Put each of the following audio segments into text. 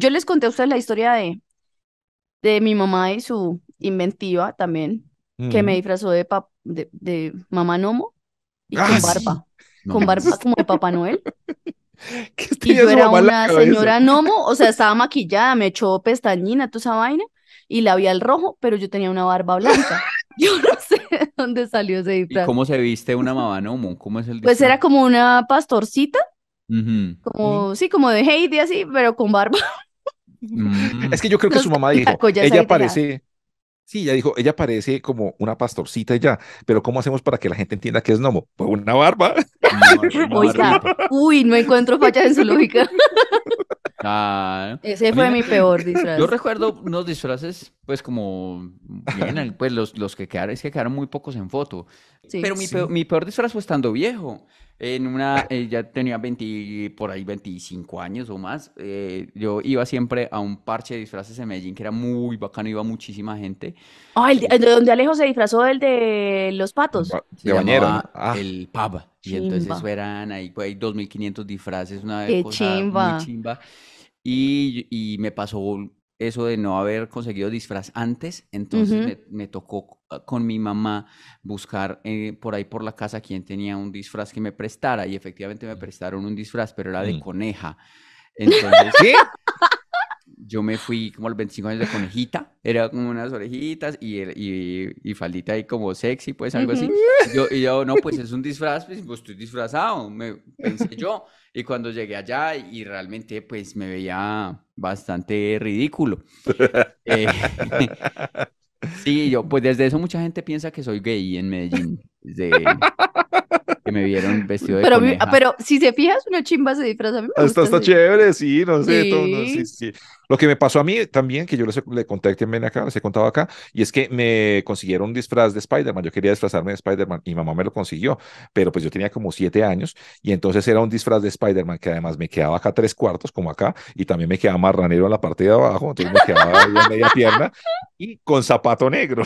yo les conté a ustedes la historia de, de mi mamá y su inventiva también, que me disfrazó de, de, mamá Nomo y ah, con barba, con barba como de Papá Noel. y yo era una señora Nomo, o sea, estaba maquillada, me echó pestañina, toda esa vaina, y el rojo, pero yo tenía una barba blanca. Yo no sé de dónde salió ese disfraz. ¿Y cómo se viste una mamá Nomo? ¿Cómo es el Pues era como una pastorcita, como, sí, como de Heidi así, pero con barba. Mm. Es que yo creo que su mamá dijo, ella parece, sí, ya dijo, ella parece como una pastorcita ya, pero ¿cómo hacemos para que la gente entienda que es gnomo? Pues una barba. uy, no encuentro fallas en su lógica. Ah. Ese fue mi peor disfraz. Yo recuerdo unos disfraces, pues como, pues los, los que quedaron, es que quedaron muy pocos en foto. Sí, pero mi, mi peor disfraz fue estando viejo. En una, eh, ya tenía 20, por ahí 25 años o más. Eh, yo iba siempre a un parche de disfraces en Medellín que era muy bacano, iba muchísima gente. Ah, oh, donde Alejo se disfrazó el de los patos. de bañero. Ah. El papa. Y entonces eran ahí, pues, 2.500 disfraces, una cosa chimba. muy chimba. y me pasó eso de no haber conseguido disfraz antes, entonces me, tocó ah, con mi mamá buscar eh, por ahí por la casa quien tenía un disfraz que me prestara y efectivamente me prestaron un disfraz, pero era de mm. coneja. Entonces, ¿sí? yo me fui como a los 25 años de conejita, era como unas orejitas y, y, y faldita ahí como sexy, pues algo así. y yo, no, pues es un disfraz, pues, pues, estoy disfrazado, me pensé yo. Y cuando llegué allá y realmente pues me veía bastante ridículo. Eh, sí, yo, pues desde eso mucha gente piensa que soy gay en Medellín de, que me vieron vestido de pero, Pero si se fijas, una chimba se disfraza. A ah, está, chévere, sí, no sé. Lo que me pasó a mí también, que yo le conté en acá, les he contado acá, y es que me consiguieron un disfraz de Spider-Man. Yo quería disfrazarme de Spider-Man y mamá me lo consiguió, pero pues yo tenía como siete años y entonces era un disfraz de Spider-Man que además me quedaba acá tres cuartos, como acá, y también me quedaba marranero en la parte de abajo, entonces me quedaba ahí media pierna y con zapato negro.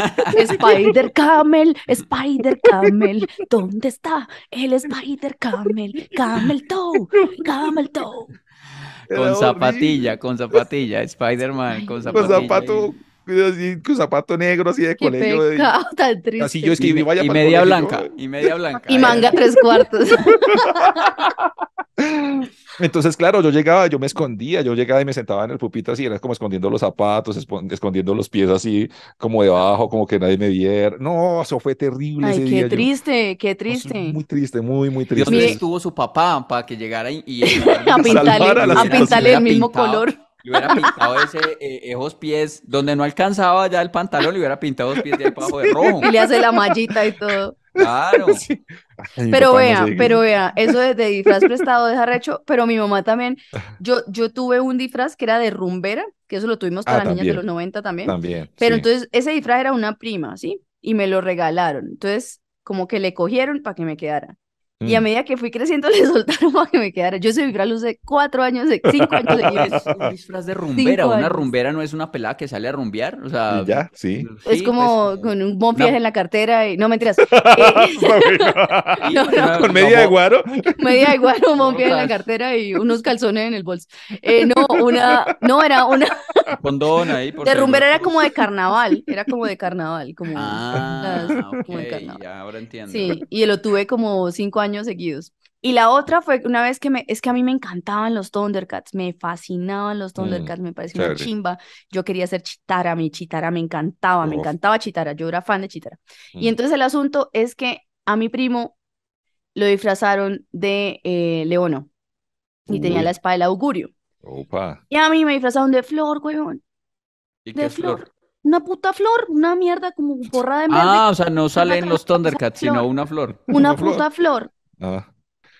Spider Camel, Spider Camel, ¿dónde está el Spider Camel? Camel Toe, Camel Toe. Con zapatilla, con zapatilla, Spider-Man, con zapatilla. Con zapato negro, así de colegio. y, y, media blanca, y media eh. blanca. Y manga tres cuartos. Entonces, claro, yo llegaba, yo me escondía, yo llegaba y me sentaba en el pupito así, era como escondiendo los zapatos, escondiendo los pies así, como debajo, como que nadie me viera. No, eso fue terrible. qué triste, qué triste. muy triste, muy, muy triste. Dios estuvo su papá para que llegara y, a pintarle, a pintarle el mismo color. Le hubiera pintado ese, esos eh, eh, pies, donde no alcanzaba ya el pantalón, le hubiera pintado los pies de abajo de rojo. Y le hace la mallita y todo. Claro. pero vea, pero vea, eso de, disfraz prestado de recho, pero mi mamá también, yo, yo tuve un disfraz que era de rumbera, que eso lo tuvimos para ah, niñas de los 90 también. También. Pero entonces ese disfraz era una prima, ¿sí? Y me lo regalaron. Entonces, como que le cogieron para que me quedara. Y a mm. medida que fui creciendo, le soltaron para que me quedara. Yo soy vibra luz de cuatro años, de cinco años. De... un disfraz de rumbera. una rumbera no es una pelada que sale a rumbear. O sea, ya, sí. Es como pues, con un bonfiaje en la cartera y no mentiras. Eh, con media de guaro. Media de guaro, un en la cartera y unos calzones en el bolso. Eh, no, una, no, era una. Condón ahí. Por de rumbera era como de carnaval. Era como de carnaval. Como, ah, Ya, ahora entiendo. Sí, y lo tuve como cinco años años seguidos. Y la otra fue una vez que me, es que a mí me encantaban los Thundercats, me fascinaban los mm, Thundercats, me pareció una chimba. Yo quería ser Chitara, mi Chitara me encantaba, me encantaba Chitara, yo era fan de Chitara. Y mm. entonces el asunto es que a mi primo lo disfrazaron de eh, leono y tenía la espada augurio. Y a mí me disfrazaron de flor, weón. de flor? Una puta flor, una mierda como borrada de mierda. Ah, o sea, no salen los Thundercats, sino una flor. Una, puta flor.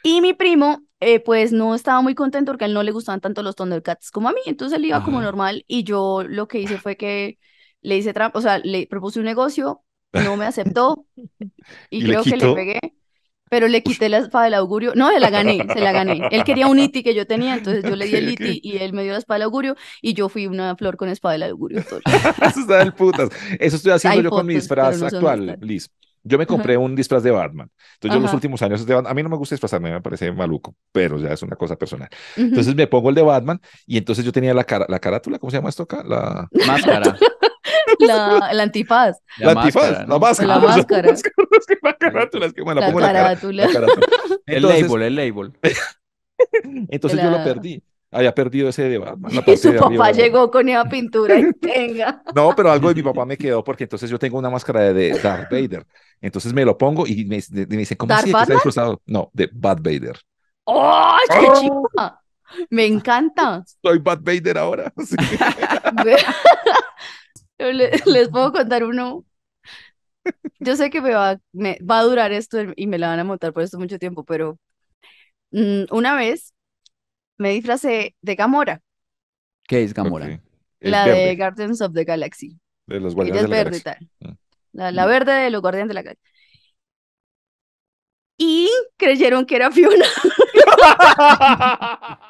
Y mi primo, eh, pues no estaba muy contento porque a él no le gustaban tanto los Thundercats como a mí, entonces él iba como normal y yo lo que hice fue que le hice trampa, o sea, le propuse un negocio, no me aceptó y, creo que le pegué, pero le quité la espada del augurio, no, se la gané, se la gané. Él quería un iti que yo tenía, entonces yo le di el iti y él me dio la espada del augurio y yo fui una flor con espada del augurio. Eso está del putas. Eso estoy haciendo yo con mi disfraz actual, Liz. Yo me compré un disfraz de Batman. Entonces, yo yo los últimos años a mí no me gusta disfrazarme, me parece maluco, pero ya es una cosa personal. Entonces, me pongo el de Batman y entonces yo tenía la cara, la carátula, ¿cómo se llama esto acá? La máscara. la, la, antifaz. La, la antifaz, máscara, la máscara. La máscara. La carátula, es que me la, pongo la Entonces, el label, el label. entonces, yo lo perdí había perdido ese de Batman. y su papá llegó con esa pintura tenga. no, pero algo de mi papá me quedó porque entonces yo tengo una máscara de Darth Vader. Entonces me lo pongo y me, dice dicen, ¿cómo así que está No, de Bad Vader. ¡Oh, qué Me encanta. Soy Bad Vader ahora. les, puedo contar uno. Yo sé que me va, va a durar esto y me la van a montar por esto mucho tiempo, pero mm, una vez me disfrazé de Gamora. ¿Qué es Gamora? La de Guardians of the Galaxy. De los Guardianes de la verde, mm. La, la, mm. verde de los Guardianes de la Galaxy. Y creyeron que era Fiona.